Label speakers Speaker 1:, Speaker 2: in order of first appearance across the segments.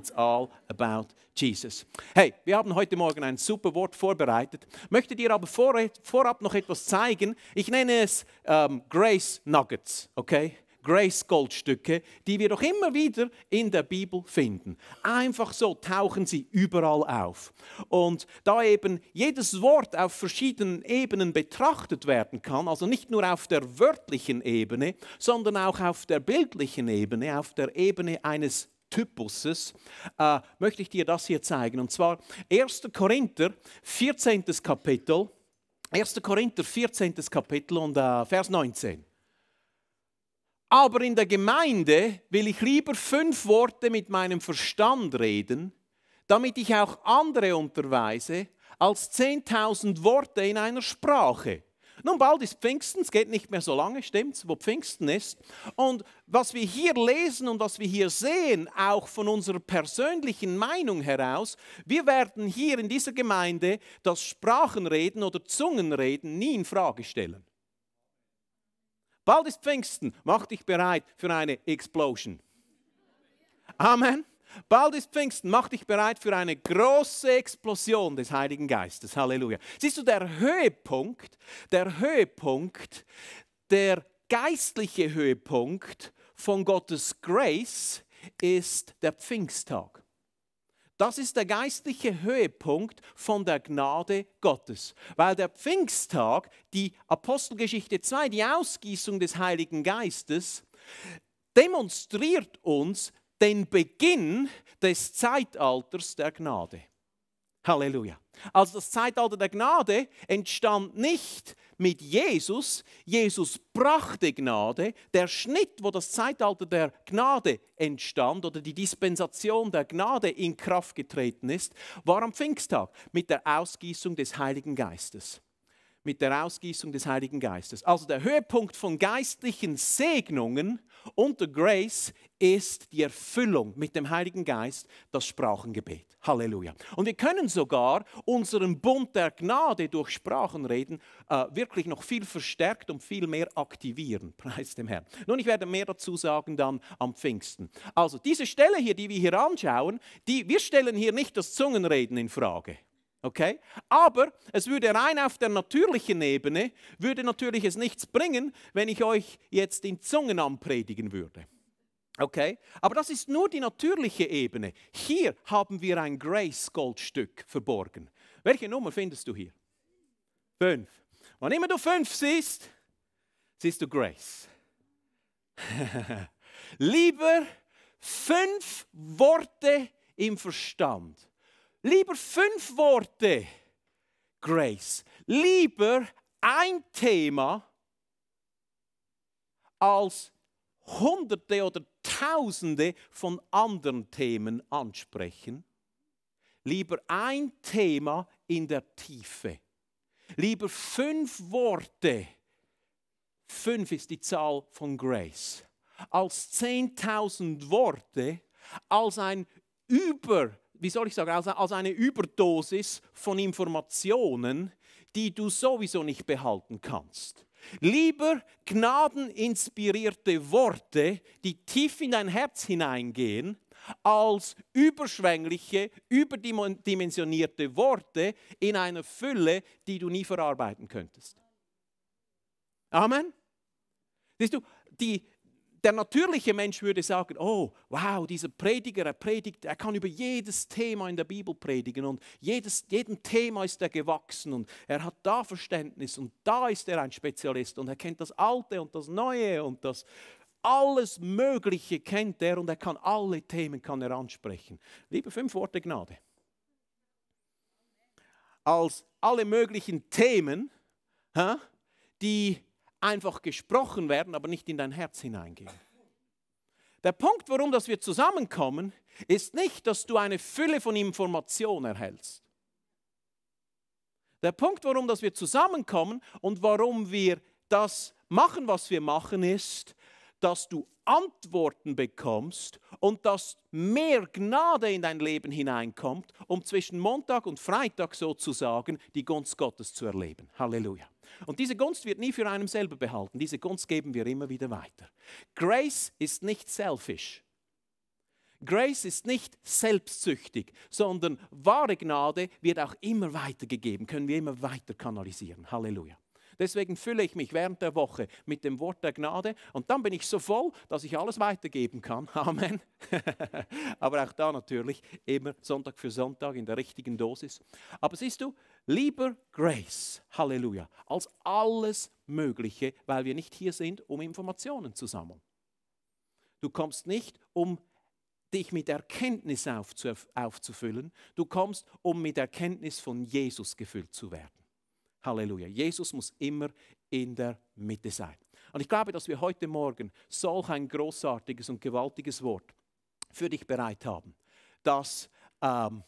Speaker 1: It's all about Jesus. Hey, wir haben heute Morgen ein super Wort vorbereitet. Möchte dir aber vor, vorab noch etwas zeigen. Ich nenne es ähm, Grace Nuggets, okay? Grace Goldstücke, die wir doch immer wieder in der Bibel finden. Einfach so tauchen sie überall auf. Und da eben jedes Wort auf verschiedenen Ebenen betrachtet werden kann, also nicht nur auf der wörtlichen Ebene, sondern auch auf der bildlichen Ebene, auf der Ebene eines Typuses, äh, möchte ich dir das hier zeigen. Und zwar 1. Korinther, 14. Kapitel. 1. Korinther, 14. Kapitel und äh, Vers 19. Aber in der Gemeinde will ich lieber fünf Worte mit meinem Verstand reden, damit ich auch andere unterweise, als 10.000 Worte in einer Sprache. Nun, bald ist Pfingsten, es geht nicht mehr so lange, stimmt's, wo Pfingsten ist. Und was wir hier lesen und was wir hier sehen, auch von unserer persönlichen Meinung heraus, wir werden hier in dieser Gemeinde das Sprachenreden oder Zungenreden nie in Frage stellen. Bald ist Pfingsten, mach dich bereit für eine Explosion. Amen. Bald ist Pfingsten, mach dich bereit für eine große Explosion des Heiligen Geistes. Halleluja. Siehst du, der Höhepunkt, der Höhepunkt, der geistliche Höhepunkt von Gottes Grace ist der Pfingsttag. Das ist der geistliche Höhepunkt von der Gnade Gottes, weil der Pfingsttag, die Apostelgeschichte 2, die Ausgießung des Heiligen Geistes, demonstriert uns, den Beginn des Zeitalters der Gnade. Halleluja. Also das Zeitalter der Gnade entstand nicht mit Jesus. Jesus brachte Gnade. Der Schnitt, wo das Zeitalter der Gnade entstand oder die Dispensation der Gnade in Kraft getreten ist, war am Pfingsttag mit der Ausgießung des Heiligen Geistes mit der Ausgießung des Heiligen Geistes. Also der Höhepunkt von geistlichen Segnungen unter Grace ist die Erfüllung mit dem Heiligen Geist, das Sprachengebet. Halleluja. Und wir können sogar unseren Bund der Gnade durch Sprachenreden äh, wirklich noch viel verstärkt und viel mehr aktivieren. Preis dem Herrn. Nun, ich werde mehr dazu sagen dann am Pfingsten. Also diese Stelle hier, die wir hier anschauen, die, wir stellen hier nicht das Zungenreden in Frage. Okay? Aber es würde rein auf der natürlichen Ebene, würde natürlich es nichts bringen, wenn ich euch jetzt in Zungen anpredigen würde. Okay? Aber das ist nur die natürliche Ebene. Hier haben wir ein Grace-Goldstück verborgen. Welche Nummer findest du hier? Fünf. Wann immer du fünf siehst, siehst du Grace. Lieber fünf Worte im Verstand Lieber fünf Worte Grace. Lieber ein Thema als Hunderte oder Tausende von anderen Themen ansprechen. Lieber ein Thema in der Tiefe. Lieber fünf Worte. Fünf ist die Zahl von Grace. Als 10.000 Worte, als ein über wie soll ich sagen, als, als eine Überdosis von Informationen, die du sowieso nicht behalten kannst. Lieber gnadeninspirierte Worte, die tief in dein Herz hineingehen, als überschwängliche, überdimensionierte Worte in einer Fülle, die du nie verarbeiten könntest. Amen. Siehst du, die, der natürliche Mensch würde sagen, oh, wow, dieser Prediger, er predigt, er kann über jedes Thema in der Bibel predigen und jedes, jedem Thema ist er gewachsen und er hat da Verständnis und da ist er ein Spezialist und er kennt das Alte und das Neue und das alles Mögliche kennt er und er kann alle Themen kann er ansprechen. Liebe fünf Worte Gnade. Als alle möglichen Themen, die einfach gesprochen werden, aber nicht in dein Herz hineingehen. Der Punkt, warum dass wir zusammenkommen, ist nicht, dass du eine Fülle von Informationen erhältst. Der Punkt, warum dass wir zusammenkommen und warum wir das machen, was wir machen, ist, dass du Antworten bekommst und dass mehr Gnade in dein Leben hineinkommt, um zwischen Montag und Freitag sozusagen die Gunst Gottes zu erleben. Halleluja. Und diese Gunst wird nie für einen selber behalten. Diese Gunst geben wir immer wieder weiter. Grace ist nicht selfish. Grace ist nicht selbstsüchtig, sondern wahre Gnade wird auch immer weitergegeben, können wir immer weiter kanalisieren. Halleluja. Deswegen fülle ich mich während der Woche mit dem Wort der Gnade und dann bin ich so voll, dass ich alles weitergeben kann. Amen. Aber auch da natürlich immer Sonntag für Sonntag in der richtigen Dosis. Aber siehst du, lieber Grace, Halleluja, als alles Mögliche, weil wir nicht hier sind, um Informationen zu sammeln. Du kommst nicht, um dich mit Erkenntnis aufzufüllen. Du kommst, um mit Erkenntnis von Jesus gefüllt zu werden. Halleluja. Jesus muss immer in der Mitte sein. Und ich glaube, dass wir heute Morgen solch ein großartiges und gewaltiges Wort für dich bereit haben, dass ähm,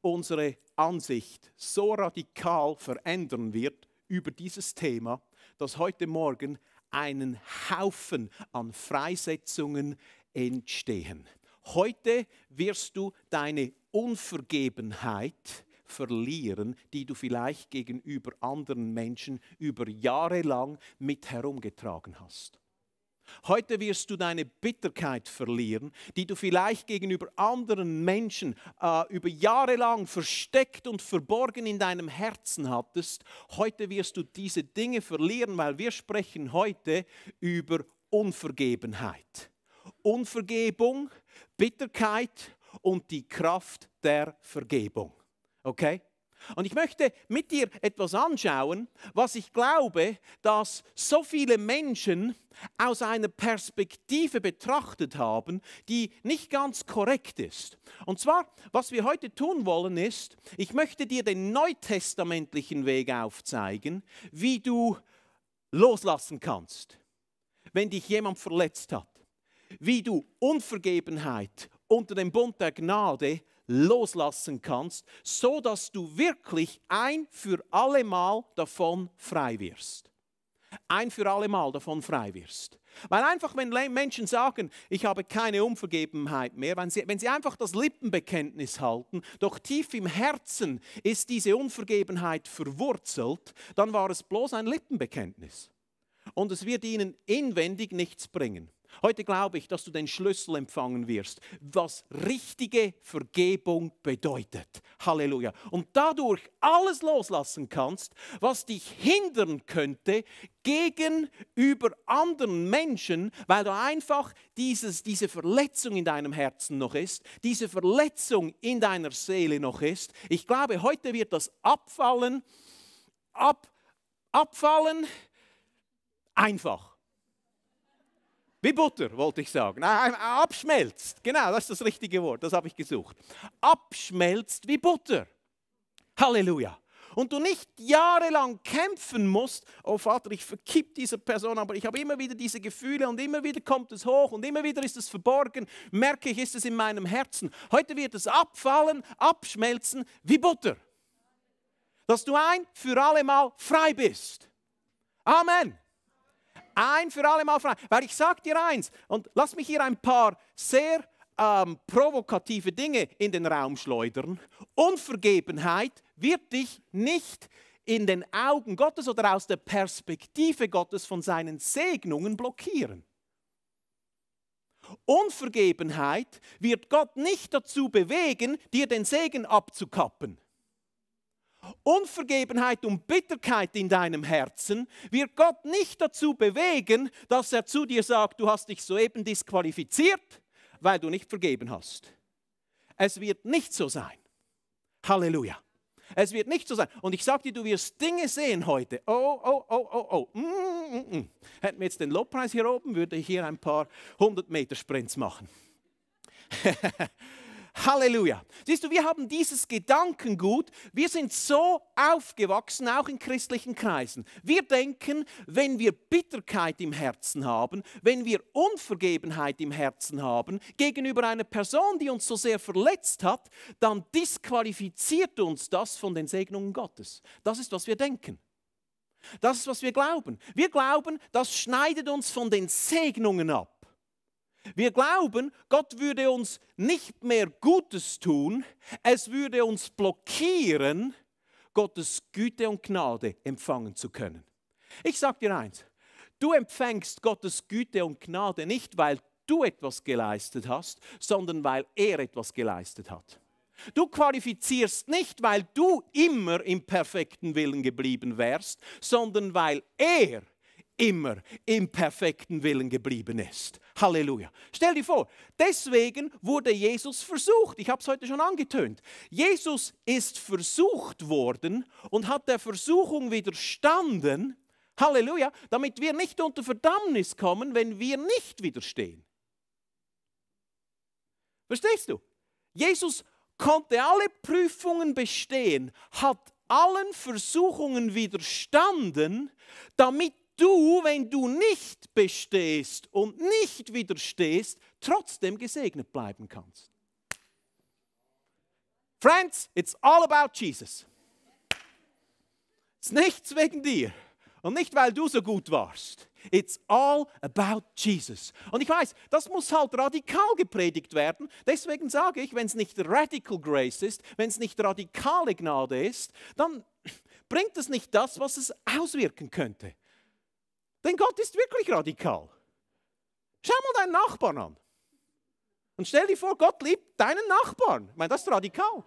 Speaker 1: unsere Ansicht so radikal verändern wird über dieses Thema, dass heute Morgen einen Haufen an Freisetzungen entstehen. Heute wirst du deine Unvergebenheit verlieren, die du vielleicht gegenüber anderen Menschen über Jahre lang mit herumgetragen hast. Heute wirst du deine Bitterkeit verlieren, die du vielleicht gegenüber anderen Menschen äh, über Jahre lang versteckt und verborgen in deinem Herzen hattest. Heute wirst du diese Dinge verlieren, weil wir sprechen heute über Unvergebenheit. Unvergebung, Bitterkeit und die Kraft der Vergebung. Okay? Und ich möchte mit dir etwas anschauen, was ich glaube, dass so viele Menschen aus einer Perspektive betrachtet haben, die nicht ganz korrekt ist. Und zwar, was wir heute tun wollen, ist, ich möchte dir den neutestamentlichen Weg aufzeigen, wie du loslassen kannst, wenn dich jemand verletzt hat, wie du Unvergebenheit unter dem Bund der Gnade loslassen kannst, so dass du wirklich ein für alle Mal davon frei wirst. Ein für alle Mal davon frei wirst. Weil einfach, wenn Menschen sagen, ich habe keine Unvergebenheit mehr, wenn sie, wenn sie einfach das Lippenbekenntnis halten, doch tief im Herzen ist diese Unvergebenheit verwurzelt, dann war es bloß ein Lippenbekenntnis. Und es wird ihnen inwendig nichts bringen. Heute glaube ich, dass du den Schlüssel empfangen wirst, was richtige Vergebung bedeutet. Halleluja. Und dadurch alles loslassen kannst, was dich hindern könnte gegenüber anderen Menschen, weil du einfach dieses, diese Verletzung in deinem Herzen noch ist, diese Verletzung in deiner Seele noch ist. Ich glaube, heute wird das abfallen, ab, abfallen, einfach. Wie Butter, wollte ich sagen. Abschmelzt. Genau, das ist das richtige Wort. Das habe ich gesucht. Abschmelzt wie Butter. Halleluja. Und du nicht jahrelang kämpfen musst, oh Vater, ich verkipp dieser Person, aber ich habe immer wieder diese Gefühle und immer wieder kommt es hoch und immer wieder ist es verborgen, merke ich, ist es in meinem Herzen. Heute wird es abfallen, abschmelzen wie Butter. Dass du ein für alle Mal frei bist. Amen ein für alle Mal frei. Weil ich sage dir eins, und lass mich hier ein paar sehr ähm, provokative Dinge in den Raum schleudern. Unvergebenheit wird dich nicht in den Augen Gottes oder aus der Perspektive Gottes von seinen Segnungen blockieren. Unvergebenheit wird Gott nicht dazu bewegen, dir den Segen abzukappen. Unvergebenheit und Bitterkeit in deinem Herzen wird Gott nicht dazu bewegen, dass er zu dir sagt, du hast dich soeben disqualifiziert, weil du nicht vergeben hast. Es wird nicht so sein. Halleluja. Es wird nicht so sein. Und ich sage dir, du wirst Dinge sehen heute. Oh, oh, oh, oh, oh. Mm, mm, mm. Hätten wir jetzt den Lobpreis hier oben, würde ich hier ein paar hundert Meter Sprints machen. Halleluja. Siehst du, wir haben dieses Gedankengut. Wir sind so aufgewachsen, auch in christlichen Kreisen. Wir denken, wenn wir Bitterkeit im Herzen haben, wenn wir Unvergebenheit im Herzen haben gegenüber einer Person, die uns so sehr verletzt hat, dann disqualifiziert uns das von den Segnungen Gottes. Das ist, was wir denken. Das ist, was wir glauben. Wir glauben, das schneidet uns von den Segnungen ab. Wir glauben, Gott würde uns nicht mehr Gutes tun, es würde uns blockieren, Gottes Güte und Gnade empfangen zu können. Ich sage dir eins, du empfängst Gottes Güte und Gnade nicht, weil du etwas geleistet hast, sondern weil er etwas geleistet hat. Du qualifizierst nicht, weil du immer im perfekten Willen geblieben wärst, sondern weil er immer im perfekten Willen geblieben ist. Halleluja. Stell dir vor, deswegen wurde Jesus versucht. Ich habe es heute schon angetönt. Jesus ist versucht worden und hat der Versuchung widerstanden. Halleluja, damit wir nicht unter Verdammnis kommen, wenn wir nicht widerstehen. Verstehst du? Jesus konnte alle Prüfungen bestehen, hat allen Versuchungen widerstanden, damit du, wenn du nicht bestehst und nicht widerstehst, trotzdem gesegnet bleiben kannst. Friends, it's all about Jesus. Es ist nichts wegen dir und nicht, weil du so gut warst. It's all about Jesus. Und ich weiß, das muss halt radikal gepredigt werden. Deswegen sage ich, wenn es nicht Radical Grace ist, wenn es nicht radikale Gnade ist, dann bringt es nicht das, was es auswirken könnte. Denn Gott ist wirklich radikal. Schau mal deinen Nachbarn an. Und stell dir vor, Gott liebt deinen Nachbarn. Ich meine, das ist radikal.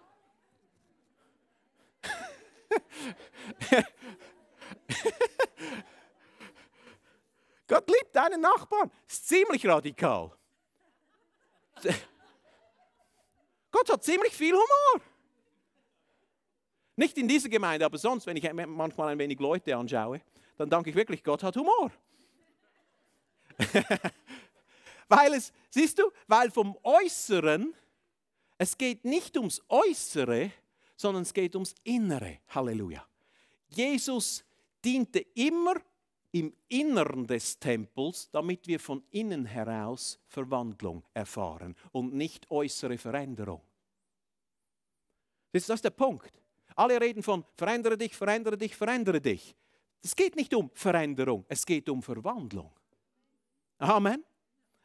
Speaker 1: Gott liebt deinen Nachbarn. Das ist ziemlich radikal. Gott hat ziemlich viel Humor. Nicht in dieser Gemeinde, aber sonst, wenn ich manchmal ein wenig Leute anschaue dann danke ich wirklich, Gott hat Humor. weil es, siehst du, weil vom Äußeren, es geht nicht ums Äußere, sondern es geht ums Innere. Halleluja. Jesus diente immer im Inneren des Tempels, damit wir von innen heraus Verwandlung erfahren und nicht äußere Veränderung. Das ist der Punkt. Alle reden von verändere dich, verändere dich, verändere dich. Es geht nicht um Veränderung, es geht um Verwandlung. Amen.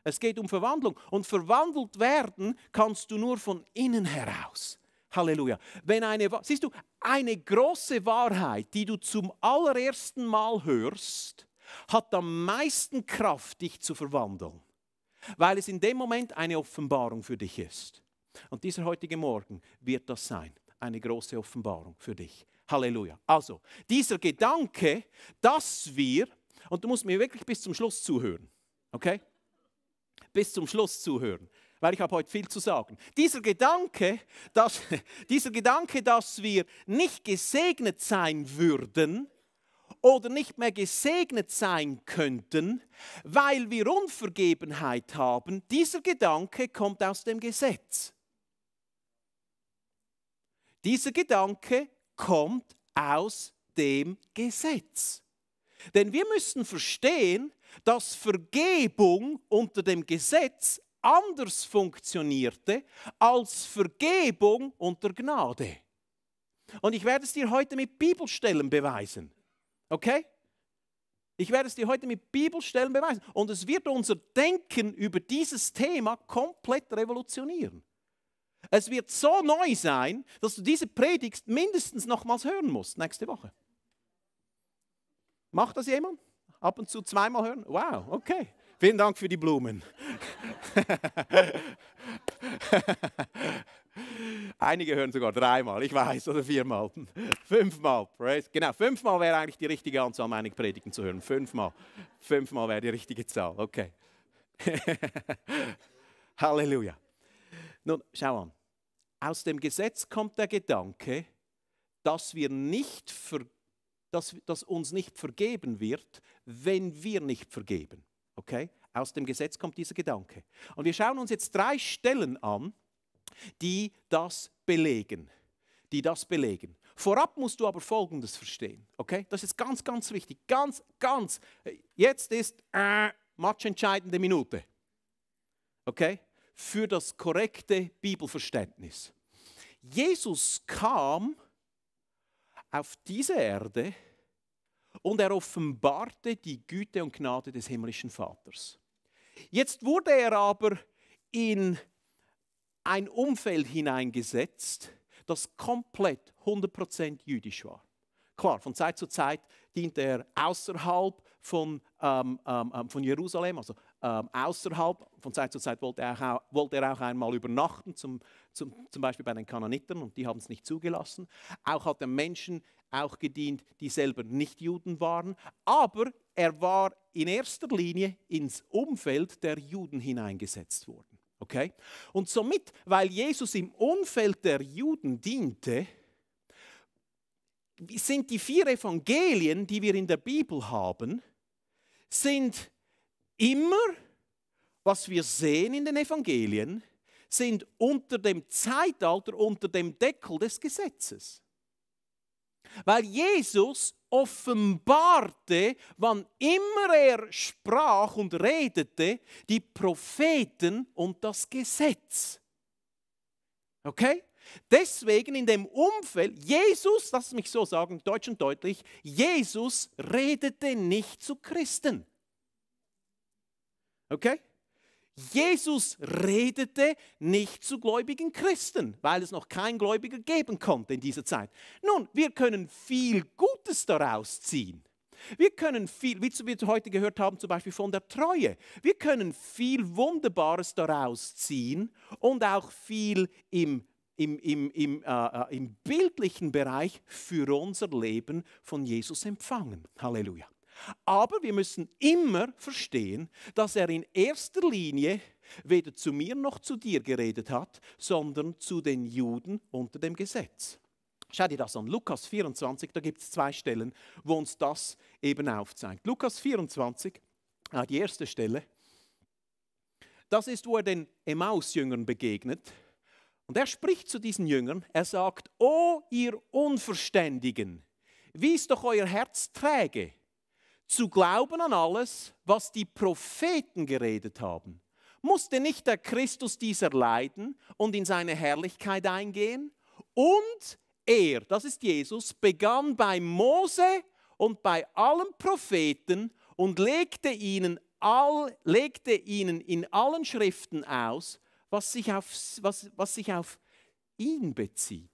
Speaker 1: Es geht um Verwandlung. Und verwandelt werden kannst du nur von innen heraus. Halleluja. Wenn eine, siehst du, eine große Wahrheit, die du zum allerersten Mal hörst, hat am meisten Kraft, dich zu verwandeln, weil es in dem Moment eine Offenbarung für dich ist. Und dieser heutige Morgen wird das sein, eine große Offenbarung für dich. Halleluja. Also, dieser Gedanke, dass wir, und du musst mir wirklich bis zum Schluss zuhören, okay? Bis zum Schluss zuhören, weil ich habe heute viel zu sagen. Dieser Gedanke, dass, dieser Gedanke, dass wir nicht gesegnet sein würden, oder nicht mehr gesegnet sein könnten, weil wir Unvergebenheit haben, dieser Gedanke kommt aus dem Gesetz. Dieser Gedanke kommt aus dem Gesetz. Denn wir müssen verstehen, dass Vergebung unter dem Gesetz anders funktionierte als Vergebung unter Gnade. Und ich werde es dir heute mit Bibelstellen beweisen. Okay? Ich werde es dir heute mit Bibelstellen beweisen. Und es wird unser Denken über dieses Thema komplett revolutionieren. Es wird so neu sein, dass du diese Predigt mindestens nochmals hören musst nächste Woche. Macht das jemand? Ab und zu zweimal hören? Wow, okay. Vielen Dank für die Blumen. Einige hören sogar dreimal, ich weiß, oder viermal. Fünfmal, praise. Genau, fünfmal wäre eigentlich die richtige Anzahl, meine Predigten zu hören. Fünfmal. Fünfmal wäre die richtige Zahl, okay. Halleluja. Nun, schau an. Aus dem Gesetz kommt der Gedanke, dass, wir nicht ver, dass, dass uns nicht vergeben wird, wenn wir nicht vergeben. Okay? Aus dem Gesetz kommt dieser Gedanke. Und wir schauen uns jetzt drei Stellen an, die das belegen. Die das belegen. Vorab musst du aber Folgendes verstehen. Okay? Das ist ganz, ganz wichtig. Ganz, ganz. Äh, jetzt ist äh, entscheidende Minute. Okay? Für das korrekte Bibelverständnis. Jesus kam auf diese Erde und er offenbarte die Güte und Gnade des himmlischen Vaters. Jetzt wurde er aber in ein Umfeld hineingesetzt, das komplett 100% jüdisch war. Klar, von Zeit zu Zeit diente er außerhalb von, ähm, ähm, ähm, von Jerusalem, also ähm, außerhalb, von Zeit zu Zeit wollte er, auch, wollte er auch einmal übernachten zum zum, zum Beispiel bei den Kananitern, und die haben es nicht zugelassen. Auch hat er Menschen auch gedient, die selber nicht Juden waren. Aber er war in erster Linie ins Umfeld der Juden hineingesetzt worden. Okay? Und somit, weil Jesus im Umfeld der Juden diente, sind die vier Evangelien, die wir in der Bibel haben, sind immer, was wir sehen in den Evangelien, sind unter dem Zeitalter, unter dem Deckel des Gesetzes. Weil Jesus offenbarte, wann immer er sprach und redete, die Propheten und das Gesetz. Okay? Deswegen in dem Umfeld, Jesus, lass mich so sagen, deutsch und deutlich, Jesus redete nicht zu Christen. Okay? Jesus redete nicht zu gläubigen Christen, weil es noch kein Gläubiger geben konnte in dieser Zeit. Nun, wir können viel Gutes daraus ziehen. Wir können viel, wie wir heute gehört haben, zum Beispiel von der Treue. Wir können viel Wunderbares daraus ziehen und auch viel im, im, im, im, äh, äh im bildlichen Bereich für unser Leben von Jesus empfangen. Halleluja. Aber wir müssen immer verstehen, dass er in erster Linie weder zu mir noch zu dir geredet hat, sondern zu den Juden unter dem Gesetz. Schau dir das an, Lukas 24, da gibt es zwei Stellen, wo uns das eben aufzeigt. Lukas 24, die erste Stelle, das ist, wo er den Emmaus-Jüngern begegnet. Und er spricht zu diesen Jüngern, er sagt, O ihr Unverständigen, wie ist doch euer Herz träge? zu glauben an alles, was die Propheten geredet haben. Musste nicht der Christus dieser leiden und in seine Herrlichkeit eingehen? Und er, das ist Jesus, begann bei Mose und bei allen Propheten und legte ihnen, all, legte ihnen in allen Schriften aus, was sich auf, was, was sich auf ihn bezieht.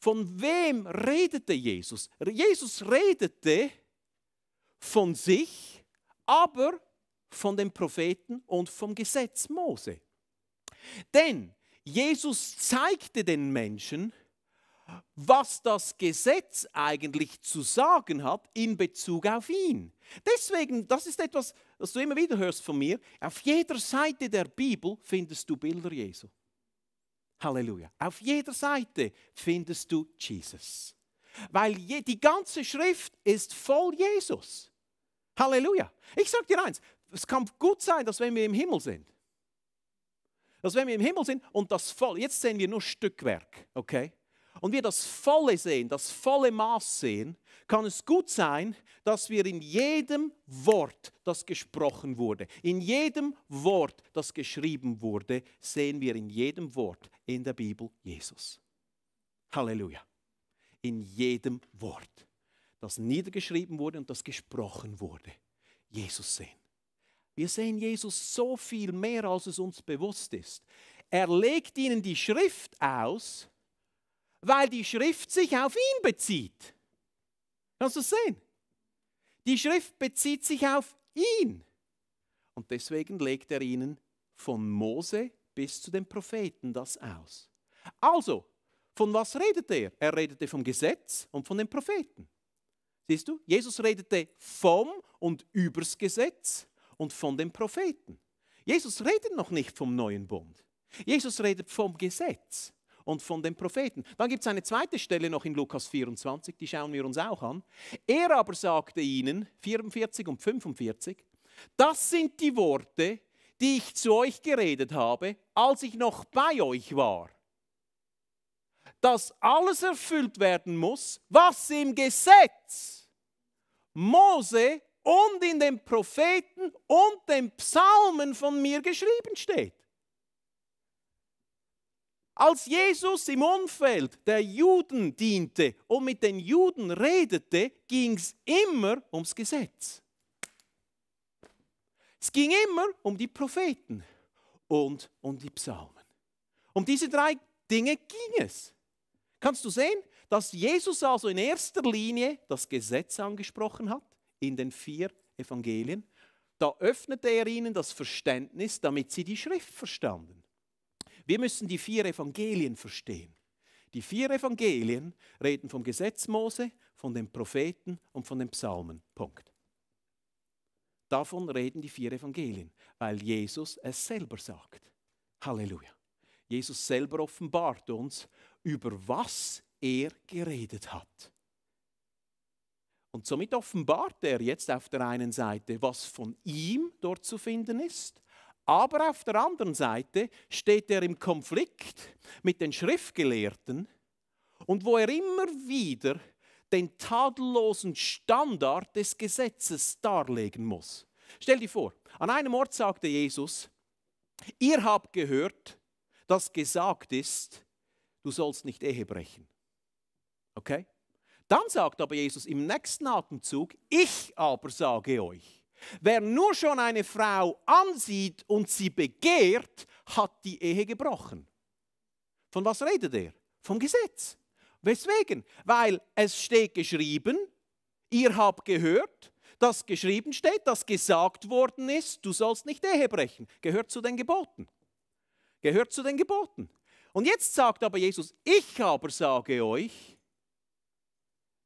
Speaker 1: Von wem redete Jesus? Jesus redete von sich, aber von den Propheten und vom Gesetz Mose. Denn Jesus zeigte den Menschen, was das Gesetz eigentlich zu sagen hat in Bezug auf ihn. Deswegen, das ist etwas, was du immer wieder hörst von mir, auf jeder Seite der Bibel findest du Bilder Jesu. Halleluja. Auf jeder Seite findest du Jesus. Weil die ganze Schrift ist voll Jesus. Halleluja. Ich sage dir eins, es kann gut sein, dass wenn wir im Himmel sind, dass wenn wir im Himmel sind und das voll, jetzt sehen wir nur Stückwerk, okay? und wir das Volle sehen, das volle Maß sehen, kann es gut sein, dass wir in jedem Wort, das gesprochen wurde, in jedem Wort, das geschrieben wurde, sehen wir in jedem Wort in der Bibel Jesus. Halleluja. In jedem Wort, das niedergeschrieben wurde und das gesprochen wurde, Jesus sehen. Wir sehen Jesus so viel mehr, als es uns bewusst ist. Er legt ihnen die Schrift aus, weil die Schrift sich auf ihn bezieht. Kannst du sehen? Die Schrift bezieht sich auf ihn. Und deswegen legt er ihnen von Mose bis zu den Propheten das aus. Also, von was redet er? Er redete vom Gesetz und von den Propheten. Siehst du, Jesus redete vom und übers Gesetz und von den Propheten. Jesus redet noch nicht vom neuen Bund. Jesus redet vom Gesetz und von den Propheten. Dann gibt es eine zweite Stelle noch in Lukas 24, die schauen wir uns auch an. Er aber sagte ihnen, 44 und 45, das sind die Worte, die ich zu euch geredet habe, als ich noch bei euch war. Dass alles erfüllt werden muss, was im Gesetz Mose und in den Propheten und den Psalmen von mir geschrieben steht. Als Jesus im Umfeld der Juden diente und mit den Juden redete, ging es immer ums Gesetz. Es ging immer um die Propheten und um die Psalmen. Um diese drei Dinge ging es. Kannst du sehen, dass Jesus also in erster Linie das Gesetz angesprochen hat in den vier Evangelien? Da öffnete er ihnen das Verständnis, damit sie die Schrift verstanden. Wir müssen die vier Evangelien verstehen. Die vier Evangelien reden vom Gesetz Mose, von den Propheten und von den Psalmen. Punkt. Davon reden die vier Evangelien, weil Jesus es selber sagt. Halleluja. Jesus selber offenbart uns, über was er geredet hat. Und somit offenbart er jetzt auf der einen Seite, was von ihm dort zu finden ist aber auf der anderen Seite steht er im Konflikt mit den Schriftgelehrten und wo er immer wieder den tadellosen Standard des Gesetzes darlegen muss. Stell dir vor, an einem Ort sagte Jesus, ihr habt gehört, dass gesagt ist, du sollst nicht Ehe brechen. Okay? Dann sagt aber Jesus im nächsten Atemzug, ich aber sage euch. Wer nur schon eine Frau ansieht und sie begehrt, hat die Ehe gebrochen. Von was redet er? Vom Gesetz. Weswegen? Weil es steht geschrieben, ihr habt gehört, dass geschrieben steht, dass gesagt worden ist, du sollst nicht Ehe brechen. Gehört zu den Geboten. Gehört zu den Geboten. Und jetzt sagt aber Jesus, ich aber sage euch,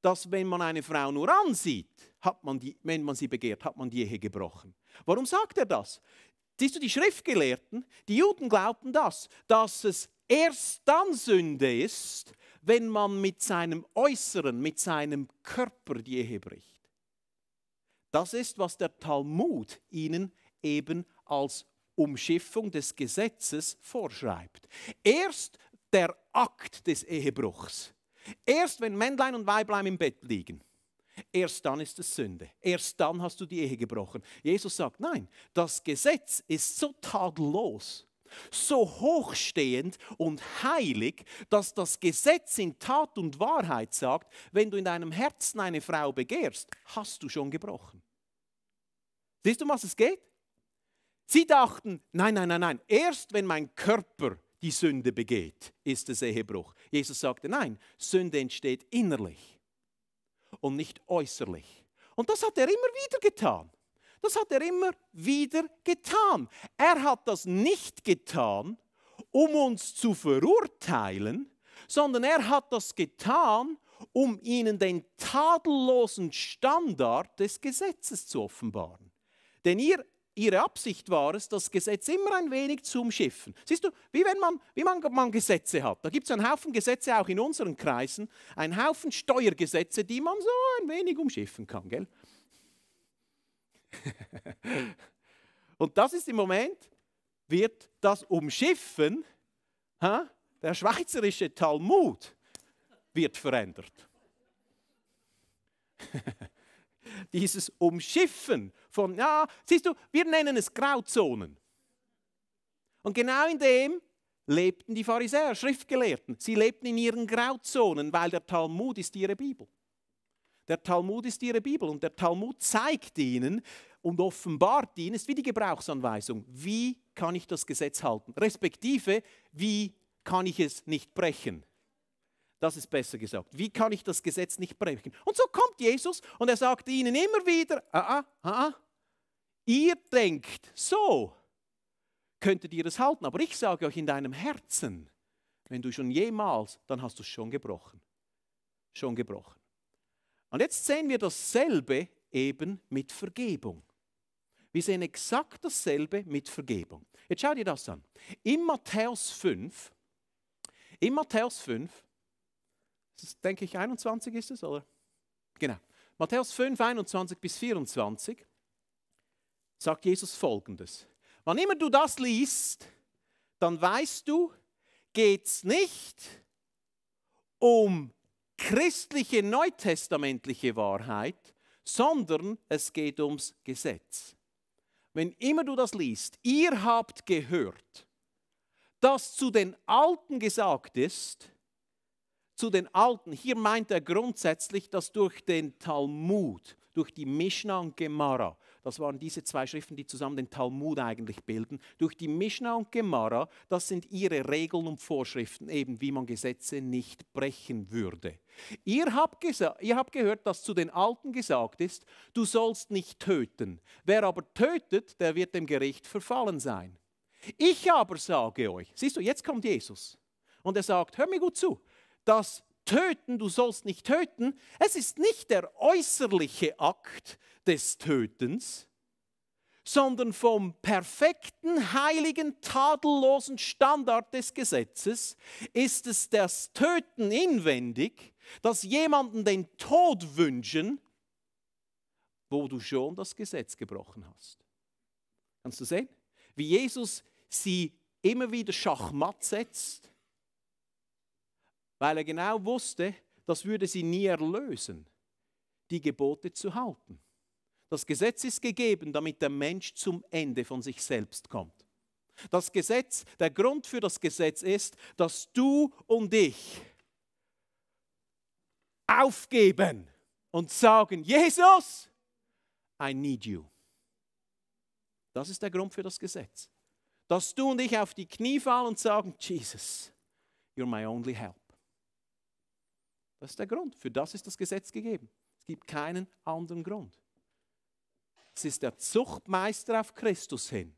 Speaker 1: dass wenn man eine Frau nur ansieht, hat man die, wenn man sie begehrt, hat man die Ehe gebrochen. Warum sagt er das? Siehst du, die Schriftgelehrten, die Juden glaubten das, dass es erst dann Sünde ist, wenn man mit seinem Äußeren, mit seinem Körper die Ehe bricht. Das ist, was der Talmud ihnen eben als Umschiffung des Gesetzes vorschreibt. Erst der Akt des Ehebruchs. Erst wenn Männlein und Weiblein im Bett liegen Erst dann ist es Sünde. Erst dann hast du die Ehe gebrochen. Jesus sagt, nein, das Gesetz ist so tadellos, so hochstehend und heilig, dass das Gesetz in Tat und Wahrheit sagt, wenn du in deinem Herzen eine Frau begehrst, hast du schon gebrochen. Siehst du, um was es geht? Sie dachten, nein, nein, nein, nein, erst wenn mein Körper die Sünde begeht, ist es Ehebruch. Jesus sagte, nein, Sünde entsteht innerlich und nicht äußerlich. Und das hat er immer wieder getan. Das hat er immer wieder getan. Er hat das nicht getan, um uns zu verurteilen, sondern er hat das getan, um ihnen den tadellosen Standard des Gesetzes zu offenbaren. Denn ihr ihre Absicht war es, das Gesetz immer ein wenig zu umschiffen. Siehst du, wie wenn man, wie man, man Gesetze hat. Da gibt es einen Haufen Gesetze auch in unseren Kreisen, einen Haufen Steuergesetze, die man so ein wenig umschiffen kann, gell? Und das ist im Moment, wird das Umschiffen, ha? der schweizerische Talmud wird verändert. Dieses Umschiffen von, ja, siehst du, wir nennen es Grauzonen. Und genau in dem lebten die Pharisäer, Schriftgelehrten. Sie lebten in ihren Grauzonen, weil der Talmud ist ihre Bibel. Der Talmud ist ihre Bibel und der Talmud zeigt ihnen und offenbart ihnen, ist wie die Gebrauchsanweisung, wie kann ich das Gesetz halten, respektive wie kann ich es nicht brechen. Das ist besser gesagt. Wie kann ich das Gesetz nicht brechen? Und so kommt Jesus und er sagt ihnen immer wieder, ah, ah, ah, ah. ihr denkt, so könntet ihr es halten, aber ich sage euch in deinem Herzen, wenn du schon jemals, dann hast du es schon gebrochen. Schon gebrochen. Und jetzt sehen wir dasselbe eben mit Vergebung. Wir sehen exakt dasselbe mit Vergebung. Jetzt schau dir das an. In Matthäus 5, in Matthäus 5 das, denke ich, 21 ist es, oder? Genau. Matthäus 5, 21 bis 24 sagt Jesus folgendes. Wann immer du das liest, dann weißt du, geht es nicht um christliche neutestamentliche Wahrheit, sondern es geht ums Gesetz. Wenn immer du das liest, ihr habt gehört, dass zu den Alten gesagt ist, zu den Alten. Hier meint er grundsätzlich, dass durch den Talmud, durch die Mishnah und Gemara, das waren diese zwei Schriften, die zusammen den Talmud eigentlich bilden, durch die Mishnah und Gemara, das sind ihre Regeln und Vorschriften, eben wie man Gesetze nicht brechen würde. Ihr habt, ihr habt gehört, dass zu den Alten gesagt ist, du sollst nicht töten. Wer aber tötet, der wird dem Gericht verfallen sein. Ich aber sage euch, siehst du, jetzt kommt Jesus und er sagt, hör mir gut zu, das Töten, du sollst nicht töten, es ist nicht der äußerliche Akt des Tötens, sondern vom perfekten, heiligen, tadellosen Standard des Gesetzes ist es das Töten inwendig, dass jemanden den Tod wünschen, wo du schon das Gesetz gebrochen hast. Kannst du sehen, wie Jesus sie immer wieder Schachmatt setzt weil er genau wusste, das würde sie nie erlösen, die Gebote zu halten. Das Gesetz ist gegeben, damit der Mensch zum Ende von sich selbst kommt. Das Gesetz, der Grund für das Gesetz ist, dass du und ich aufgeben und sagen, Jesus, I need you. Das ist der Grund für das Gesetz. Dass du und ich auf die Knie fallen und sagen, Jesus, you're my only help. Das ist der Grund. Für das ist das Gesetz gegeben. Es gibt keinen anderen Grund. Es ist der Zuchtmeister auf Christus hin,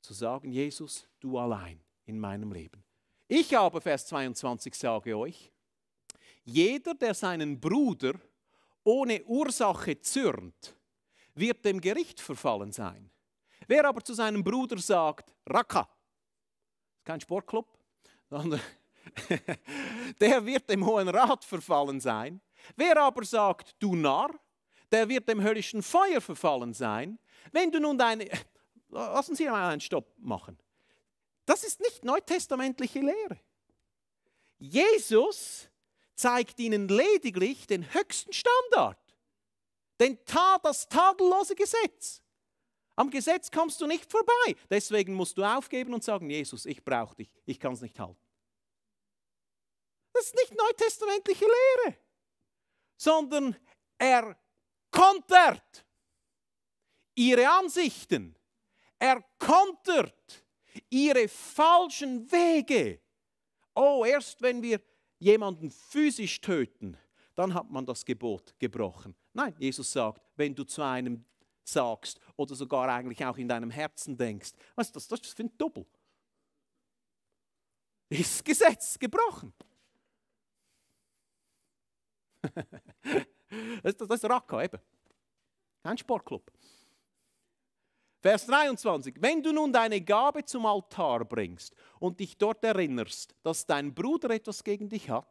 Speaker 1: zu sagen, Jesus, du allein in meinem Leben. Ich aber, Vers 22, sage euch, jeder, der seinen Bruder ohne Ursache zürnt, wird dem Gericht verfallen sein. Wer aber zu seinem Bruder sagt, Raka, kein Sportclub, sondern der wird dem Hohen Rat verfallen sein. Wer aber sagt, du Narr, der wird dem höllischen Feuer verfallen sein. Wenn du nun deine... Lassen Sie mal einen Stopp machen. Das ist nicht neutestamentliche Lehre. Jesus zeigt ihnen lediglich den höchsten Standard, den das tadellose Gesetz. Am Gesetz kommst du nicht vorbei. Deswegen musst du aufgeben und sagen, Jesus, ich brauche dich, ich kann es nicht halten. Das ist nicht neutestamentliche Lehre, sondern er kontert ihre Ansichten, er kontert ihre falschen Wege. Oh, erst wenn wir jemanden physisch töten, dann hat man das Gebot gebrochen. Nein, Jesus sagt, wenn du zu einem sagst oder sogar eigentlich auch in deinem Herzen denkst, was ist das, das ist für ein Doppel. Ist Gesetz gebrochen das, das ist Raka eben. Kein Sportclub. Vers 23. Wenn du nun deine Gabe zum Altar bringst und dich dort erinnerst, dass dein Bruder etwas gegen dich hat,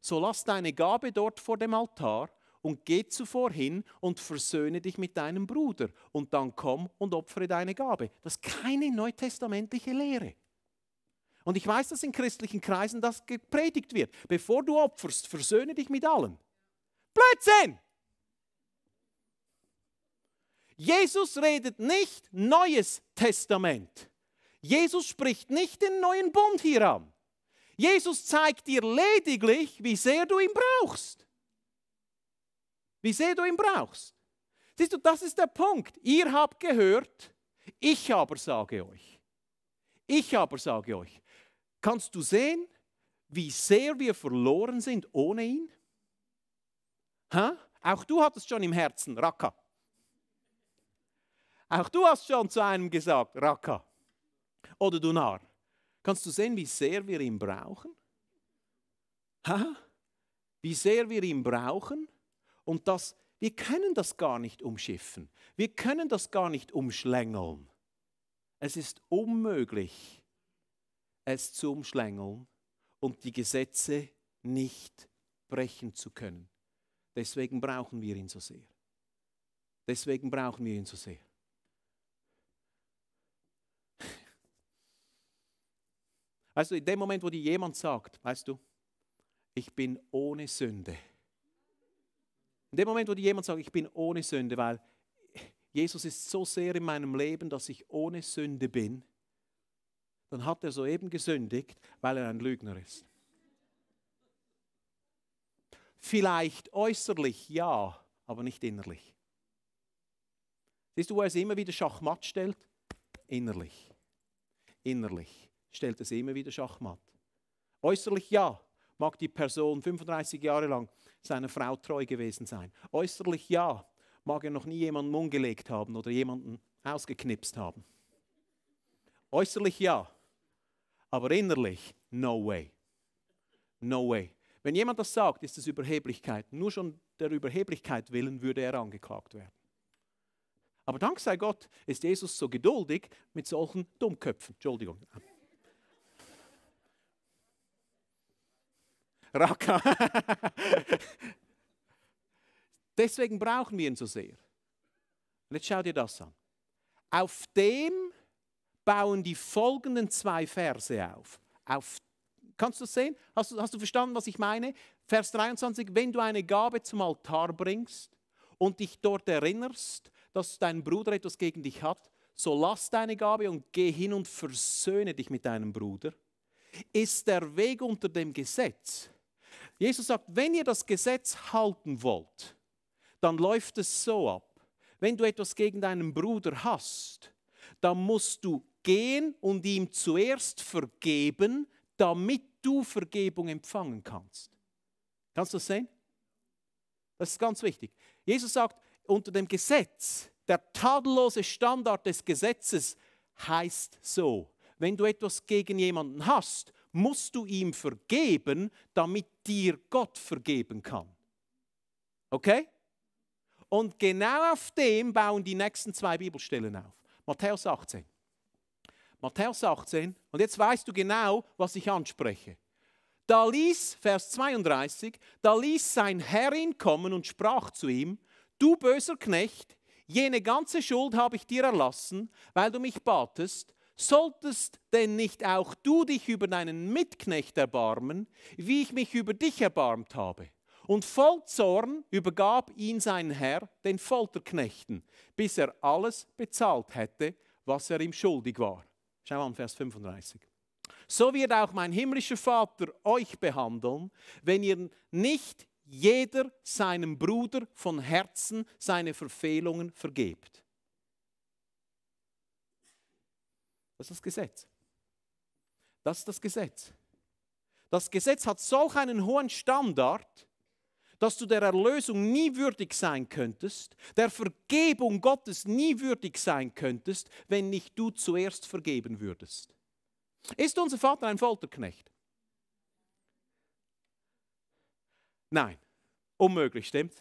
Speaker 1: so lass deine Gabe dort vor dem Altar und geh zuvor hin und versöhne dich mit deinem Bruder und dann komm und opfere deine Gabe. Das ist keine neutestamentliche Lehre. Und ich weiß, dass in christlichen Kreisen das gepredigt wird. Bevor du opferst, versöhne dich mit allen. Blödsinn! Jesus redet nicht Neues Testament. Jesus spricht nicht den neuen Bund hier an. Jesus zeigt dir lediglich, wie sehr du ihn brauchst. Wie sehr du ihn brauchst. Siehst du, das ist der Punkt. Ihr habt gehört, ich aber sage euch. Ich aber sage euch. Kannst du sehen, wie sehr wir verloren sind ohne ihn? Hä? Auch du hattest schon im Herzen, Raka. Auch du hast schon zu einem gesagt, Raka. Oder du Narr. Kannst du sehen, wie sehr wir ihn brauchen? Hä? Wie sehr wir ihn brauchen? Und das, wir können das gar nicht umschiffen. Wir können das gar nicht umschlängeln. Es ist unmöglich, es zu umschlängeln und die Gesetze nicht brechen zu können. Deswegen brauchen wir ihn so sehr. Deswegen brauchen wir ihn so sehr. Weißt also du, in dem Moment, wo dir jemand sagt, weißt du, ich bin ohne Sünde. In dem Moment, wo dir jemand sagt, ich bin ohne Sünde, weil Jesus ist so sehr in meinem Leben, dass ich ohne Sünde bin, dann hat er soeben gesündigt, weil er ein Lügner ist. Vielleicht äußerlich, ja, aber nicht innerlich. Siehst du, wo er es immer wieder Schachmatt stellt? Innerlich. Innerlich stellt es immer wieder Schachmatt. Äußerlich ja, mag die Person 35 Jahre lang seiner Frau treu gewesen sein. Äußerlich ja, mag er noch nie jemanden Mund haben oder jemanden ausgeknipst haben. Äußerlich ja, aber innerlich no way. No way. Wenn jemand das sagt, ist es Überheblichkeit. Nur schon der Überheblichkeit willen würde er angeklagt werden. Aber dank sei Gott ist Jesus so geduldig mit solchen Dummköpfen. Entschuldigung. Raka. Deswegen brauchen wir ihn so sehr. Und jetzt schau dir das an. Auf dem bauen die folgenden zwei Verse auf. Auf Kannst du es sehen? Hast du, hast du verstanden, was ich meine? Vers 23, wenn du eine Gabe zum Altar bringst und dich dort erinnerst, dass dein Bruder etwas gegen dich hat, so lass deine Gabe und geh hin und versöhne dich mit deinem Bruder. Ist der Weg unter dem Gesetz. Jesus sagt, wenn ihr das Gesetz halten wollt, dann läuft es so ab. Wenn du etwas gegen deinen Bruder hast, dann musst du gehen und ihm zuerst vergeben, damit du Vergebung empfangen kannst. Kannst du das sehen? Das ist ganz wichtig. Jesus sagt, unter dem Gesetz, der tadellose Standard des Gesetzes heißt so, wenn du etwas gegen jemanden hast, musst du ihm vergeben, damit dir Gott vergeben kann. Okay? Und genau auf dem bauen die nächsten zwei Bibelstellen auf. Matthäus 18. Matthäus 18, und jetzt weißt du genau, was ich anspreche. Da ließ, Vers 32, da ließ sein Herr ihn kommen und sprach zu ihm, du böser Knecht, jene ganze Schuld habe ich dir erlassen, weil du mich batest, solltest denn nicht auch du dich über deinen Mitknecht erbarmen, wie ich mich über dich erbarmt habe? Und voll Zorn übergab ihn sein Herr den Folterknechten, bis er alles bezahlt hätte, was er ihm schuldig war. Schau an Vers 35. So wird auch mein himmlischer Vater euch behandeln, wenn ihr nicht jeder seinem Bruder von Herzen seine Verfehlungen vergebt. Das ist das Gesetz. Das ist das Gesetz. Das Gesetz hat solch einen hohen Standard, dass du der Erlösung nie würdig sein könntest, der Vergebung Gottes nie würdig sein könntest, wenn nicht du zuerst vergeben würdest. Ist unser Vater ein Folterknecht? Nein, unmöglich, stimmt?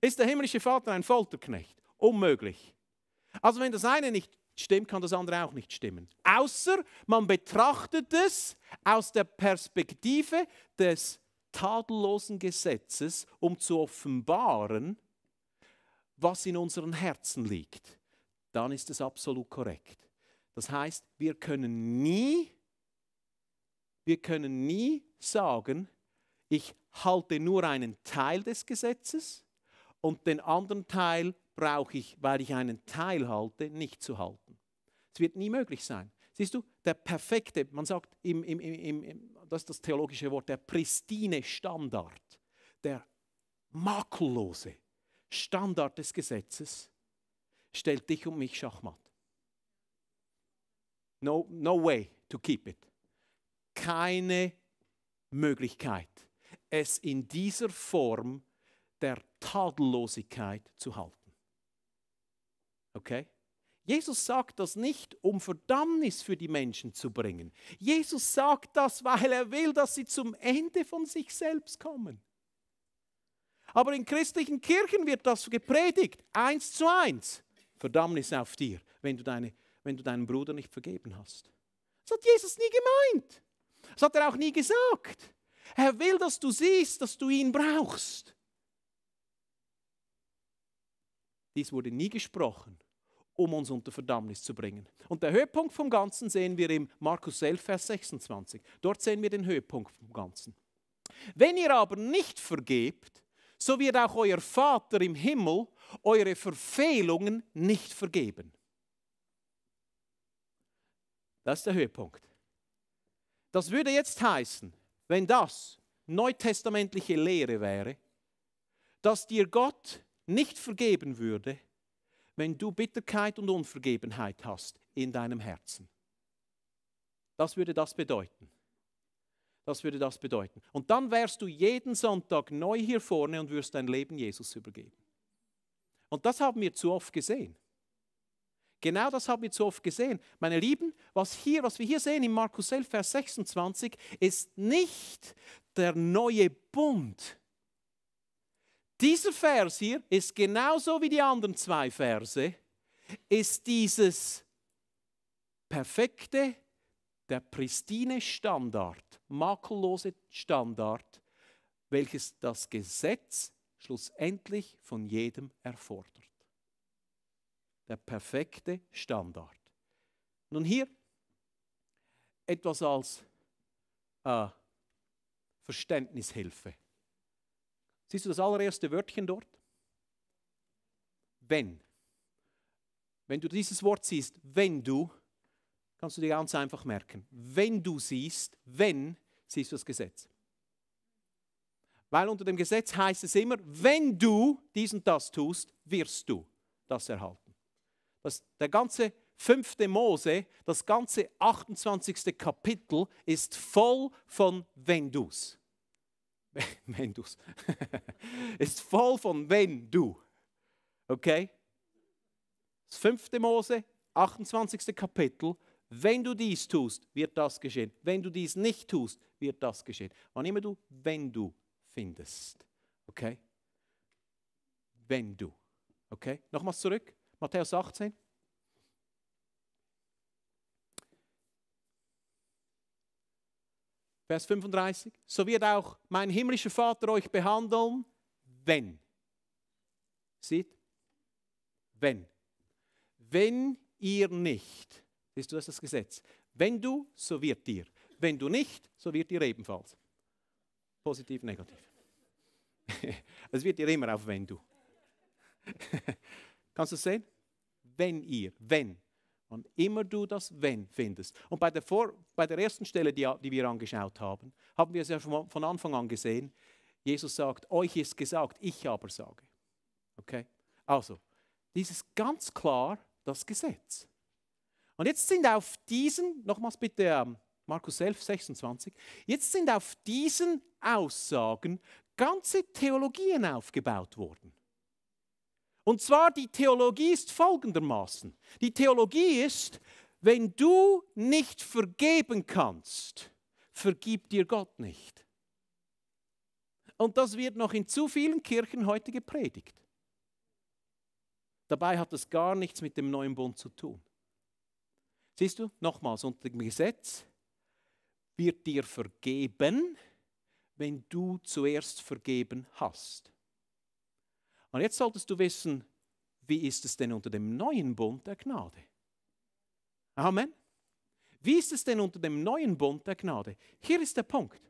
Speaker 1: Ist der himmlische Vater ein Folterknecht? Unmöglich. Also wenn das eine nicht stimmt, kann das andere auch nicht stimmen. Außer man betrachtet es aus der Perspektive des tadellosen Gesetzes, um zu offenbaren, was in unseren Herzen liegt, dann ist es absolut korrekt. Das heißt, wir können nie, wir können nie sagen, ich halte nur einen Teil des Gesetzes und den anderen Teil brauche ich, weil ich einen Teil halte, nicht zu halten. Es wird nie möglich sein. Siehst du, der perfekte, man sagt, im, im, im, das ist das theologische Wort, der pristine Standard, der makellose Standard des Gesetzes stellt dich und mich Schachmatt. No, no way to keep it. Keine Möglichkeit, es in dieser Form der Tadellosigkeit zu halten. Okay? Jesus sagt das nicht, um Verdammnis für die Menschen zu bringen. Jesus sagt das, weil er will, dass sie zum Ende von sich selbst kommen. Aber in christlichen Kirchen wird das gepredigt, eins zu eins. Verdammnis auf dir, wenn du, deine, wenn du deinen Bruder nicht vergeben hast. Das hat Jesus nie gemeint. Das hat er auch nie gesagt. Er will, dass du siehst, dass du ihn brauchst. Dies wurde nie gesprochen um uns unter Verdammnis zu bringen. Und der Höhepunkt vom Ganzen sehen wir im Markus 11, Vers 26. Dort sehen wir den Höhepunkt vom Ganzen. Wenn ihr aber nicht vergebt, so wird auch euer Vater im Himmel eure Verfehlungen nicht vergeben. Das ist der Höhepunkt. Das würde jetzt heißen, wenn das neutestamentliche Lehre wäre, dass dir Gott nicht vergeben würde, wenn du Bitterkeit und Unvergebenheit hast in deinem Herzen. Das würde das bedeuten. Das würde das bedeuten. Und dann wärst du jeden Sonntag neu hier vorne und wirst dein Leben Jesus übergeben. Und das haben wir zu oft gesehen. Genau das haben wir zu oft gesehen. Meine Lieben, was, hier, was wir hier sehen in Markus 11, Vers 26, ist nicht der neue Bund, dieser Vers hier ist genauso wie die anderen zwei Verse, ist dieses perfekte, der pristine Standard, makellose Standard, welches das Gesetz schlussendlich von jedem erfordert. Der perfekte Standard. Nun hier etwas als äh, Verständnishilfe. Siehst du das allererste Wörtchen dort? Wenn. Wenn du dieses Wort siehst, wenn du, kannst du dir ganz einfach merken. Wenn du siehst, wenn, siehst du das Gesetz. Weil unter dem Gesetz heißt es immer, wenn du dies und das tust, wirst du das erhalten. Das, der ganze 5. Mose, das ganze 28. Kapitel ist voll von Wenn-Dus wenn du es. ist voll von wenn du. Okay? Das fünfte Mose, 28. Kapitel. Wenn du dies tust, wird das geschehen. Wenn du dies nicht tust, wird das geschehen. Wann immer du, wenn du findest. Okay? Wenn du. Okay? Nochmals zurück. Matthäus 18. Vers 35, so wird auch mein himmlischer Vater euch behandeln, wenn. Seht? Wenn. Wenn ihr nicht, siehst du, das ist das Gesetz. Wenn du, so wird dir. Wenn du nicht, so wird dir ebenfalls. Positiv, negativ. es wird dir immer auf wenn du. Kannst du es sehen? Wenn ihr, wenn, Wann immer du das Wenn findest. Und bei der, Vor bei der ersten Stelle, die, die wir angeschaut haben, haben wir es ja schon von Anfang an gesehen. Jesus sagt, euch ist gesagt, ich aber sage. Okay? Also, dies ist ganz klar das Gesetz. Und jetzt sind auf diesen, nochmals bitte ähm, Markus 11, 26, jetzt sind auf diesen Aussagen ganze Theologien aufgebaut worden. Und zwar die Theologie ist folgendermaßen. Die Theologie ist, wenn du nicht vergeben kannst, vergib dir Gott nicht. Und das wird noch in zu vielen Kirchen heute gepredigt. Dabei hat es gar nichts mit dem neuen Bund zu tun. Siehst du, nochmals, unter dem Gesetz wird dir vergeben, wenn du zuerst vergeben hast. Und jetzt solltest du wissen, wie ist es denn unter dem neuen Bund der Gnade? Amen. Wie ist es denn unter dem neuen Bund der Gnade? Hier ist der Punkt.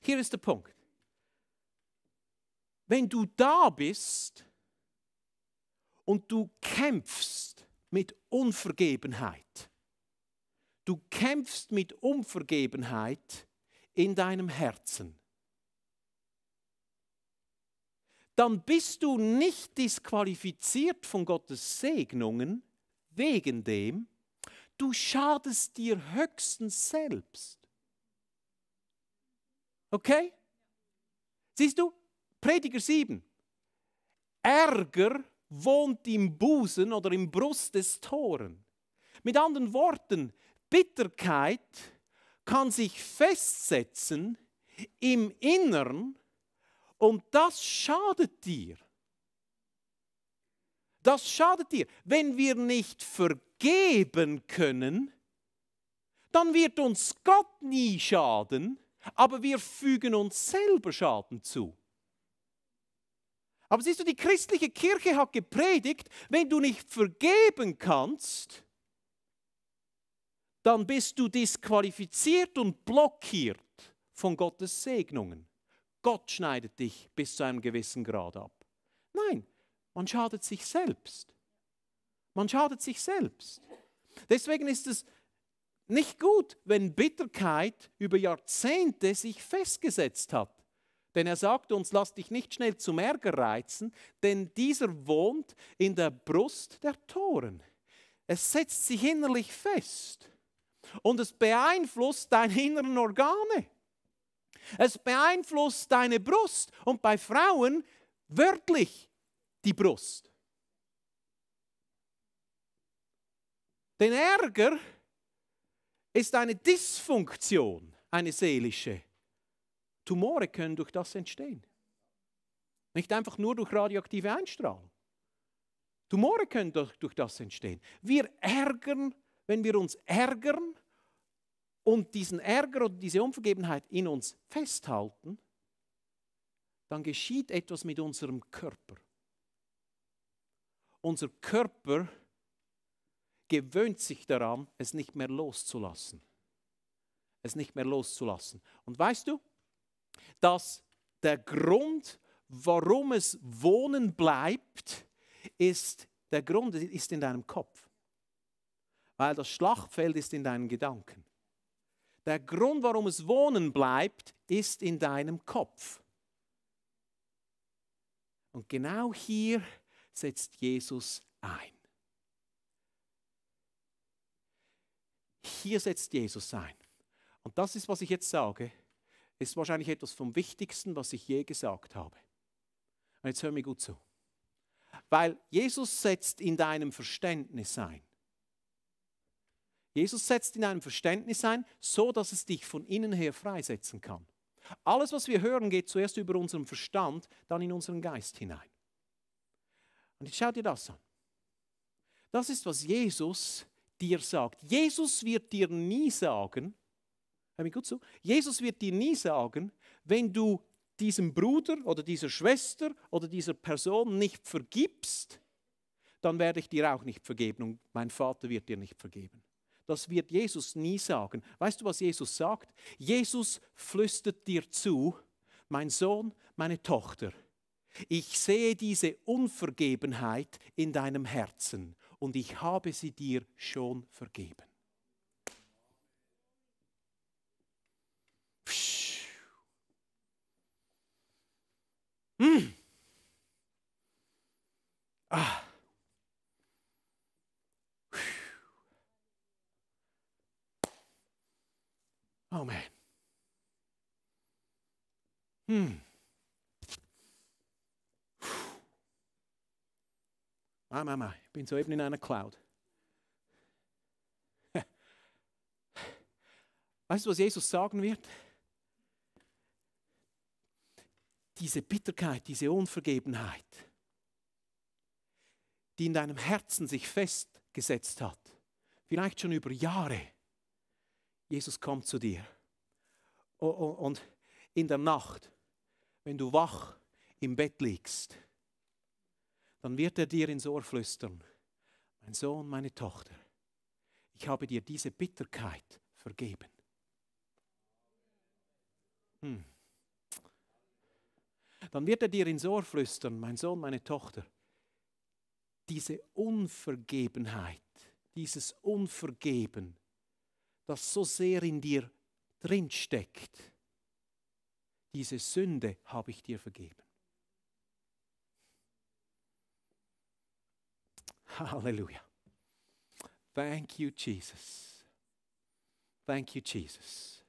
Speaker 1: Hier ist der Punkt. Wenn du da bist und du kämpfst mit Unvergebenheit, du kämpfst mit Unvergebenheit in deinem Herzen, dann bist du nicht disqualifiziert von Gottes Segnungen wegen dem, du schadest dir höchstens selbst. Okay? Siehst du, Prediger 7, Ärger wohnt im Busen oder im Brust des Toren. Mit anderen Worten, Bitterkeit kann sich festsetzen im Innern, und das schadet dir. Das schadet dir. Wenn wir nicht vergeben können, dann wird uns Gott nie schaden, aber wir fügen uns selber Schaden zu. Aber siehst du, die christliche Kirche hat gepredigt, wenn du nicht vergeben kannst, dann bist du disqualifiziert und blockiert von Gottes Segnungen. Gott schneidet dich bis zu einem gewissen Grad ab. Nein, man schadet sich selbst. Man schadet sich selbst. Deswegen ist es nicht gut, wenn Bitterkeit über Jahrzehnte sich festgesetzt hat. Denn er sagt uns, lass dich nicht schnell zum Ärger reizen, denn dieser wohnt in der Brust der Toren. Es setzt sich innerlich fest und es beeinflusst deine inneren Organe. Es beeinflusst deine Brust und bei Frauen wörtlich die Brust. Denn Ärger ist eine Dysfunktion, eine seelische. Tumore können durch das entstehen. Nicht einfach nur durch radioaktive Einstrahlung. Tumore können durch, durch das entstehen. Wir ärgern, wenn wir uns ärgern, und diesen Ärger und diese Unvergebenheit in uns festhalten, dann geschieht etwas mit unserem Körper. Unser Körper gewöhnt sich daran, es nicht mehr loszulassen. Es nicht mehr loszulassen. Und weißt du, dass der Grund, warum es wohnen bleibt, ist der Grund ist in deinem Kopf. Weil das Schlachtfeld ist in deinen Gedanken. Der Grund, warum es wohnen bleibt, ist in deinem Kopf. Und genau hier setzt Jesus ein. Hier setzt Jesus ein. Und das ist, was ich jetzt sage, ist wahrscheinlich etwas vom Wichtigsten, was ich je gesagt habe. Und jetzt hör mir gut zu. Weil Jesus setzt in deinem Verständnis ein. Jesus setzt in einem Verständnis ein, so dass es dich von innen her freisetzen kann. Alles, was wir hören, geht zuerst über unseren Verstand, dann in unseren Geist hinein. Und jetzt schau dir das an. Das ist, was Jesus dir sagt. Jesus wird dir nie sagen, hör mir gut zu, Jesus wird dir nie sagen, wenn du diesem Bruder oder dieser Schwester oder dieser Person nicht vergibst, dann werde ich dir auch nicht vergeben und mein Vater wird dir nicht vergeben das wird Jesus nie sagen. Weißt du, was Jesus sagt? Jesus flüstert dir zu, mein Sohn, meine Tochter, ich sehe diese Unvergebenheit in deinem Herzen und ich habe sie dir schon vergeben. Psch. Mmh. Hm. Oh man. Hm. Mama, Mama, ich bin soeben in einer Cloud. Weißt du, was Jesus sagen wird? Diese Bitterkeit, diese Unvergebenheit, die in deinem Herzen sich festgesetzt hat, vielleicht schon über Jahre, Jesus kommt zu dir. Und in der Nacht, wenn du wach im Bett liegst, dann wird er dir ins Ohr flüstern, mein Sohn, meine Tochter, ich habe dir diese Bitterkeit vergeben. Hm. Dann wird er dir ins Ohr flüstern, mein Sohn, meine Tochter, diese Unvergebenheit, dieses Unvergeben das so sehr in dir drinsteckt. diese Sünde habe ich dir vergeben. Halleluja. Thank you, Jesus. Thank you, Jesus.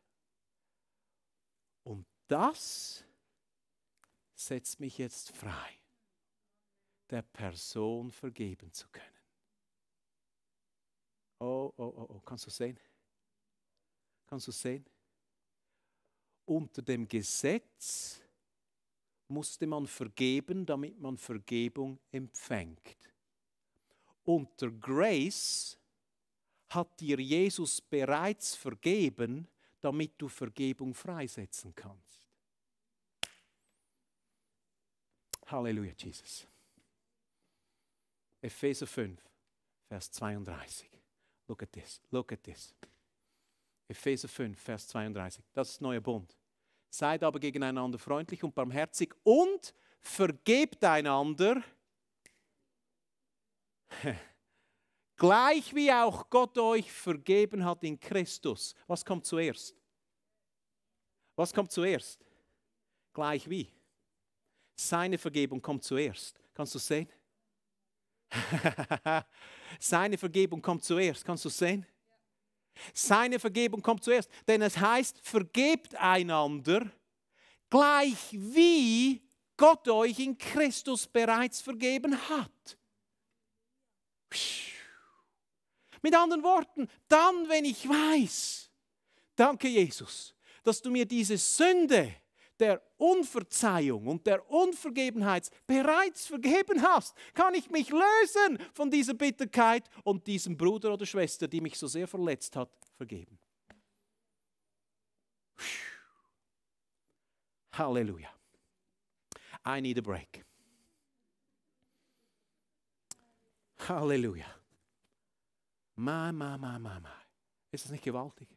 Speaker 1: Und das setzt mich jetzt frei, der Person vergeben zu können. Oh, oh, oh, oh. kannst du sehen? Kannst du sehen? Unter dem Gesetz musste man vergeben, damit man Vergebung empfängt. Unter Grace hat dir Jesus bereits vergeben, damit du Vergebung freisetzen kannst. Halleluja, Jesus. Epheser 5, Vers 32. Look at this, look at this. Epheser 5, Vers 32. Das ist neuer Bund. Seid aber gegeneinander freundlich und barmherzig und vergebt einander, gleich wie auch Gott euch vergeben hat in Christus. Was kommt zuerst? Was kommt zuerst? Gleich wie. Seine Vergebung kommt zuerst. Kannst du sehen? Seine Vergebung kommt zuerst. Kannst du sehen? Seine Vergebung kommt zuerst, denn es heißt, vergebt einander, gleich wie Gott euch in Christus bereits vergeben hat. Mit anderen Worten, dann, wenn ich weiß, danke Jesus, dass du mir diese Sünde der Unverzeihung und der Unvergebenheit bereits vergeben hast, kann ich mich lösen von dieser Bitterkeit und diesem Bruder oder Schwester, die mich so sehr verletzt hat, vergeben. Halleluja. I need a break. Halleluja. Ma, ma, ma, ma, ma. Ist das nicht gewaltig?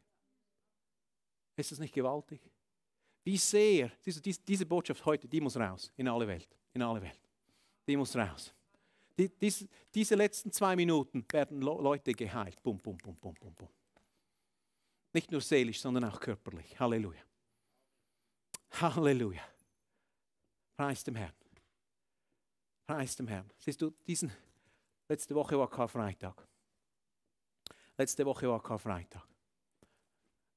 Speaker 1: Ist das nicht gewaltig? Wie sehr, siehst du, diese Botschaft heute, die muss raus in alle Welt, in alle Welt. Die muss raus. Die, diese, diese letzten zwei Minuten werden Leute geheilt. Bum, bum, bum, bum, bum, bum. Nicht nur seelisch, sondern auch körperlich. Halleluja. Halleluja. Preis dem Herrn. Preis dem Herrn. Siehst du, diesen, letzte Woche war Karfreitag. Letzte Woche war Karfreitag.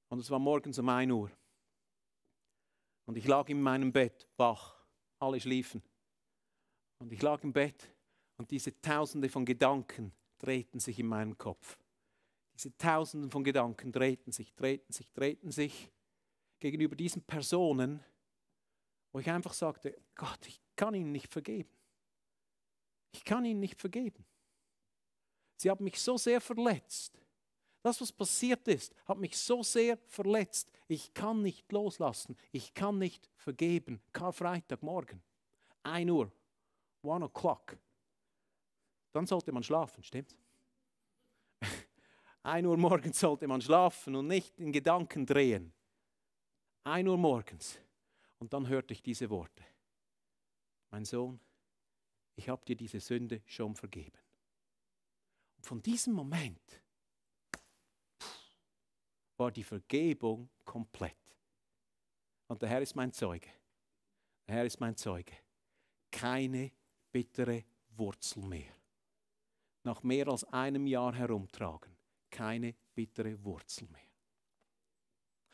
Speaker 1: Und es war morgens um 1 Uhr. Und ich lag in meinem Bett wach, alle schliefen. Und ich lag im Bett und diese Tausende von Gedanken drehten sich in meinem Kopf. Diese Tausenden von Gedanken drehten sich, drehten sich, drehten sich gegenüber diesen Personen, wo ich einfach sagte, Gott, ich kann ihnen nicht vergeben. Ich kann ihnen nicht vergeben. Sie haben mich so sehr verletzt. Das, was passiert ist, hat mich so sehr verletzt. Ich kann nicht loslassen. Ich kann nicht vergeben. Karfreitagmorgen, 1 Uhr, 1 o'clock. Dann sollte man schlafen, stimmt's? 1 Uhr morgens sollte man schlafen und nicht in Gedanken drehen. 1 Uhr morgens. Und dann hörte ich diese Worte. Mein Sohn, ich habe dir diese Sünde schon vergeben. Und von diesem Moment war die Vergebung komplett. Und der Herr ist mein Zeuge. Der Herr ist mein Zeuge. Keine bittere Wurzel mehr. Nach mehr als einem Jahr herumtragen, keine bittere Wurzel mehr.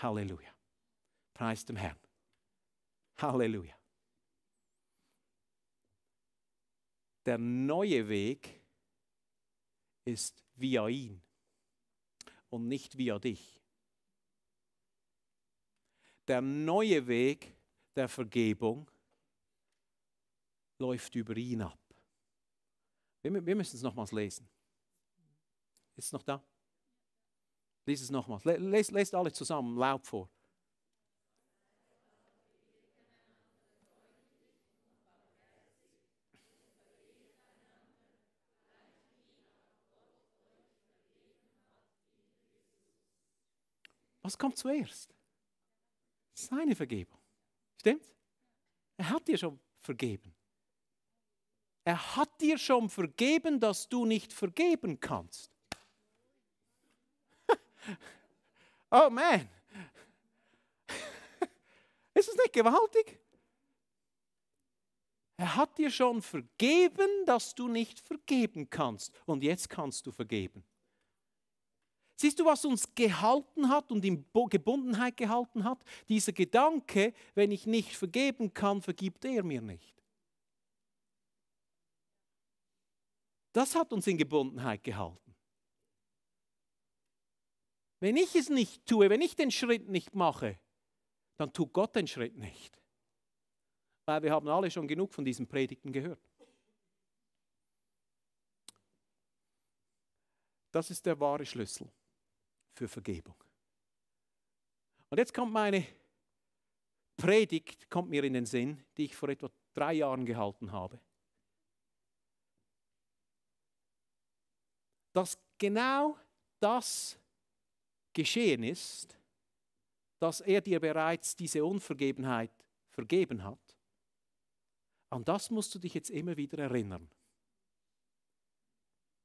Speaker 1: Halleluja. Preis dem Herrn. Halleluja. Der neue Weg ist via ihn und nicht via dich. Der neue Weg der Vergebung läuft über ihn ab. Wir, wir müssen es nochmals lesen. Ist es noch da? Lies es nochmals. Lest, lest alle zusammen laut vor. Was kommt zuerst? Seine Vergebung. Stimmt's? Er hat dir schon vergeben. Er hat dir schon vergeben, dass du nicht vergeben kannst. oh man. Ist es nicht gewaltig? Er hat dir schon vergeben, dass du nicht vergeben kannst. Und jetzt kannst du vergeben. Siehst du, was uns gehalten hat und in Gebundenheit gehalten hat? Dieser Gedanke, wenn ich nicht vergeben kann, vergibt er mir nicht. Das hat uns in Gebundenheit gehalten. Wenn ich es nicht tue, wenn ich den Schritt nicht mache, dann tut Gott den Schritt nicht. Weil wir haben alle schon genug von diesen Predigten gehört. Das ist der wahre Schlüssel für Vergebung. Und jetzt kommt meine Predigt, kommt mir in den Sinn, die ich vor etwa drei Jahren gehalten habe. Dass genau das geschehen ist, dass er dir bereits diese Unvergebenheit vergeben hat, an das musst du dich jetzt immer wieder erinnern.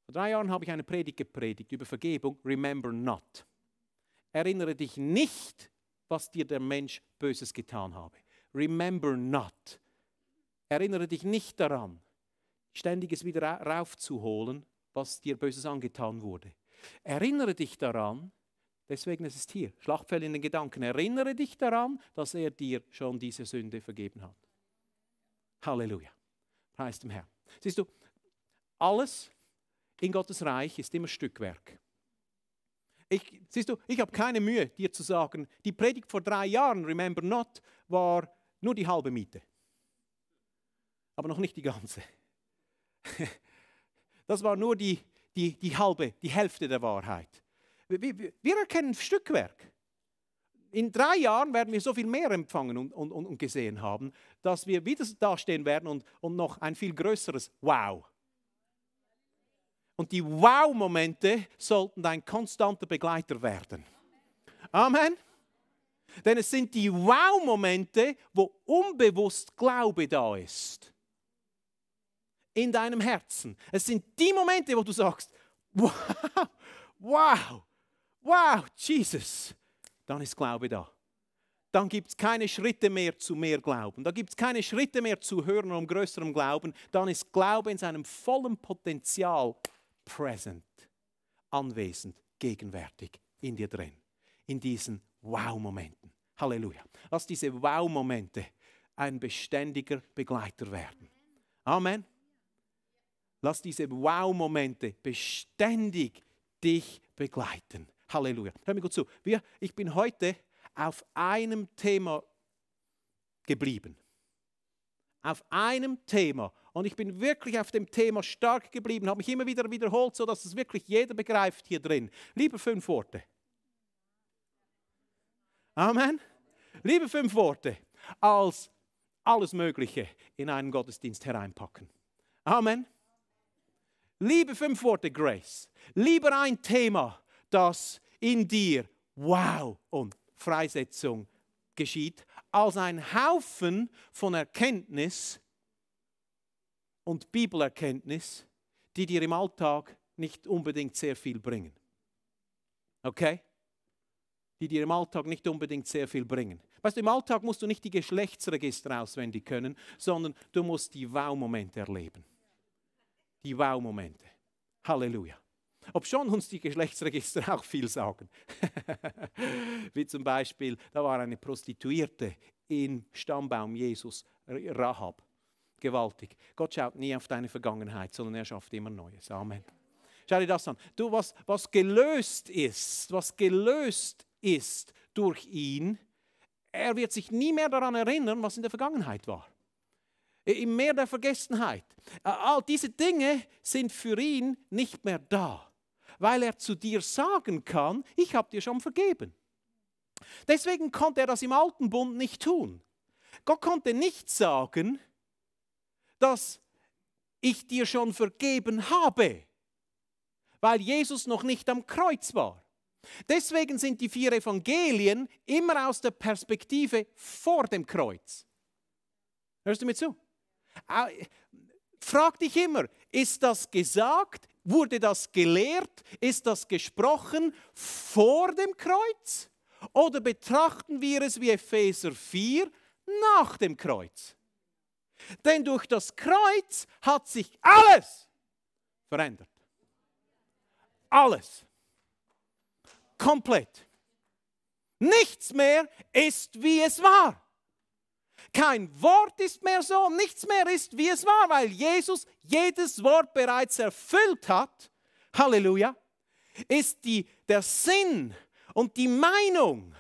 Speaker 1: Vor drei Jahren habe ich eine Predigt gepredigt über Vergebung. Remember not. Erinnere dich nicht, was dir der Mensch Böses getan habe. Remember not. Erinnere dich nicht daran, ständiges wieder raufzuholen, was dir Böses angetan wurde. Erinnere dich daran, deswegen ist es hier, Schlachtfell in den Gedanken, erinnere dich daran, dass er dir schon diese Sünde vergeben hat. Halleluja. Preis dem Herrn. Siehst du, alles, in Gottes Reich ist immer Stückwerk. Ich, siehst du, ich habe keine Mühe, dir zu sagen, die Predigt vor drei Jahren, Remember Not, war nur die halbe Miete. Aber noch nicht die ganze. Das war nur die, die, die halbe, die Hälfte der Wahrheit. Wir, wir erkennen Stückwerk. In drei Jahren werden wir so viel mehr empfangen und, und, und gesehen haben, dass wir wieder dastehen werden und, und noch ein viel größeres Wow und die Wow-Momente sollten dein konstanter Begleiter werden. Amen. Denn es sind die Wow-Momente, wo unbewusst Glaube da ist. In deinem Herzen. Es sind die Momente, wo du sagst, wow, wow, wow, Jesus. Dann ist Glaube da. Dann gibt es keine Schritte mehr zu mehr Glauben. Da gibt es keine Schritte mehr zu höherem und größerem Glauben. Dann ist Glaube in seinem vollen Potenzial present, anwesend, gegenwärtig in dir drin, in diesen Wow-Momenten. Halleluja. Lass diese Wow-Momente ein beständiger Begleiter werden. Amen. Lass diese Wow-Momente beständig dich begleiten. Halleluja. Hör mir gut zu. Wir, ich bin heute auf einem Thema geblieben. Auf einem Thema und ich bin wirklich auf dem Thema stark geblieben, habe mich immer wieder wiederholt, sodass es wirklich jeder begreift hier drin. Liebe fünf Worte. Amen. Liebe fünf Worte als alles Mögliche in einen Gottesdienst hereinpacken. Amen. Liebe fünf Worte, Grace. Lieber ein Thema, das in dir Wow und Freisetzung geschieht, als ein Haufen von Erkenntnis, und Bibelerkenntnis, die dir im Alltag nicht unbedingt sehr viel bringen. Okay? Die dir im Alltag nicht unbedingt sehr viel bringen. Weißt du, im Alltag musst du nicht die Geschlechtsregister auswendig können, sondern du musst die Wow-Momente erleben. Die Wow-Momente. Halleluja. Ob schon uns die Geschlechtsregister auch viel sagen. Wie zum Beispiel, da war eine Prostituierte im Stammbaum Jesus, Rahab gewaltig. Gott schaut nie auf deine Vergangenheit, sondern er schafft immer Neues. Amen. Schau dir das an. Du, was, was gelöst ist, was gelöst ist durch ihn, er wird sich nie mehr daran erinnern, was in der Vergangenheit war. Im Meer der Vergessenheit. All diese Dinge sind für ihn nicht mehr da, weil er zu dir sagen kann, ich habe dir schon vergeben. Deswegen konnte er das im alten Bund nicht tun. Gott konnte nicht sagen, dass ich dir schon vergeben habe, weil Jesus noch nicht am Kreuz war. Deswegen sind die vier Evangelien immer aus der Perspektive vor dem Kreuz. Hörst du mir zu? Frag dich immer, ist das gesagt? Wurde das gelehrt? Ist das gesprochen vor dem Kreuz? Oder betrachten wir es wie Epheser 4 nach dem Kreuz? Denn durch das Kreuz hat sich alles verändert. Alles. Komplett. Nichts mehr ist, wie es war. Kein Wort ist mehr so, nichts mehr ist, wie es war, weil Jesus jedes Wort bereits erfüllt hat. Halleluja. Ist die, der Sinn und die Meinung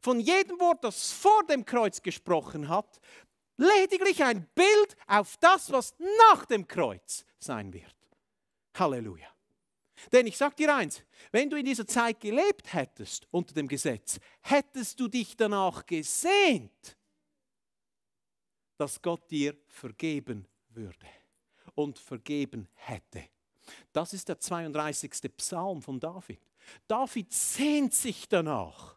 Speaker 1: von jedem Wort, das vor dem Kreuz gesprochen hat, lediglich ein Bild auf das, was nach dem Kreuz sein wird. Halleluja. Denn ich sage dir eins, wenn du in dieser Zeit gelebt hättest unter dem Gesetz, hättest du dich danach gesehnt, dass Gott dir vergeben würde und vergeben hätte. Das ist der 32. Psalm von David. David sehnt sich danach,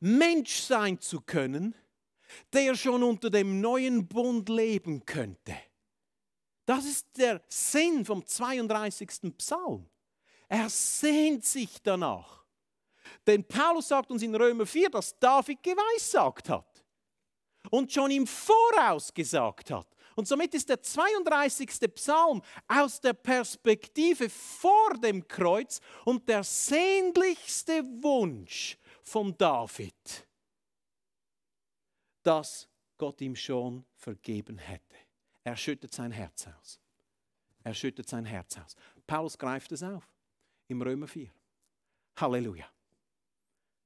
Speaker 1: Mensch sein zu können, der schon unter dem neuen Bund leben könnte. Das ist der Sinn vom 32. Psalm. Er sehnt sich danach. Denn Paulus sagt uns in Römer 4, dass David geweissagt hat und schon im Voraus gesagt hat. Und somit ist der 32. Psalm aus der Perspektive vor dem Kreuz und der sehnlichste Wunsch von David dass Gott ihm schon vergeben hätte. Er schüttet sein Herz aus. Er schüttet sein Herz aus. Paulus greift es auf im Römer 4. Halleluja.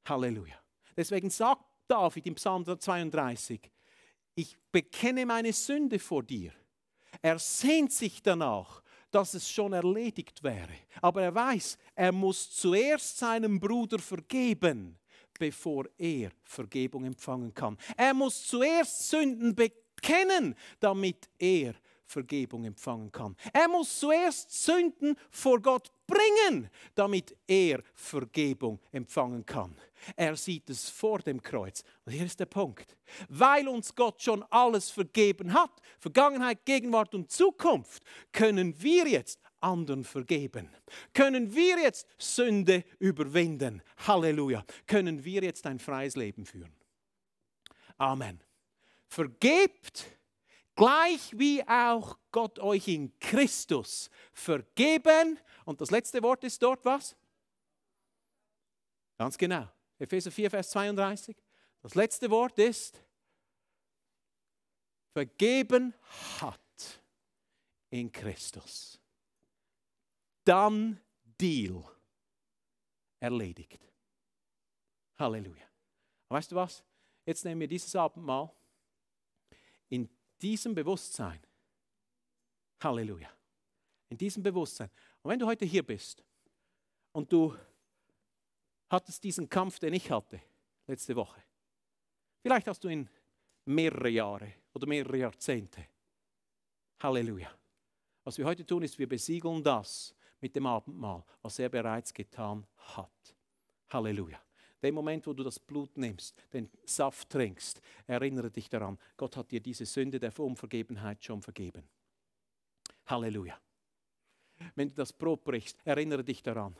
Speaker 1: Halleluja. Deswegen sagt David im Psalm 32, ich bekenne meine Sünde vor dir. Er sehnt sich danach, dass es schon erledigt wäre. Aber er weiß, er muss zuerst seinem Bruder vergeben, bevor er Vergebung empfangen kann. Er muss zuerst Sünden bekennen, damit er Vergebung empfangen kann. Er muss zuerst Sünden vor Gott bringen, damit er Vergebung empfangen kann. Er sieht es vor dem Kreuz. Und hier ist der Punkt. Weil uns Gott schon alles vergeben hat, Vergangenheit, Gegenwart und Zukunft, können wir jetzt anderen vergeben? Können wir jetzt Sünde überwinden? Halleluja. Können wir jetzt ein freies Leben führen? Amen. Vergebt, gleich wie auch Gott euch in Christus vergeben. Und das letzte Wort ist dort was? Ganz genau. Epheser 4, Vers 32. Das letzte Wort ist vergeben hat in Christus dann Deal erledigt. Halleluja. Weißt du was? Jetzt nehmen wir dieses Abendmahl in diesem Bewusstsein. Halleluja. In diesem Bewusstsein. Und wenn du heute hier bist und du hattest diesen Kampf, den ich hatte letzte Woche, vielleicht hast du ihn mehrere Jahre oder mehrere Jahrzehnte. Halleluja. Was wir heute tun, ist, wir besiegeln das, mit dem Abendmahl, was er bereits getan hat. Halleluja. Dem Moment, wo du das Blut nimmst, den Saft trinkst, erinnere dich daran, Gott hat dir diese Sünde der Unvergebenheit schon vergeben. Halleluja. Wenn du das Brot brichst, erinnere dich daran,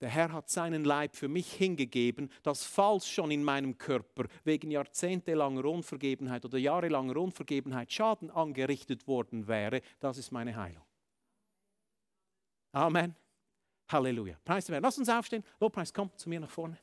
Speaker 1: der Herr hat seinen Leib für mich hingegeben, dass falls schon in meinem Körper wegen jahrzehntelanger Unvergebenheit oder jahrelanger Unvergebenheit Schaden angerichtet worden wäre, das ist meine Heilung. Amen. Halleluja. Preis Lass uns aufstehen. Lobpreis, komm zu mir nach vorne.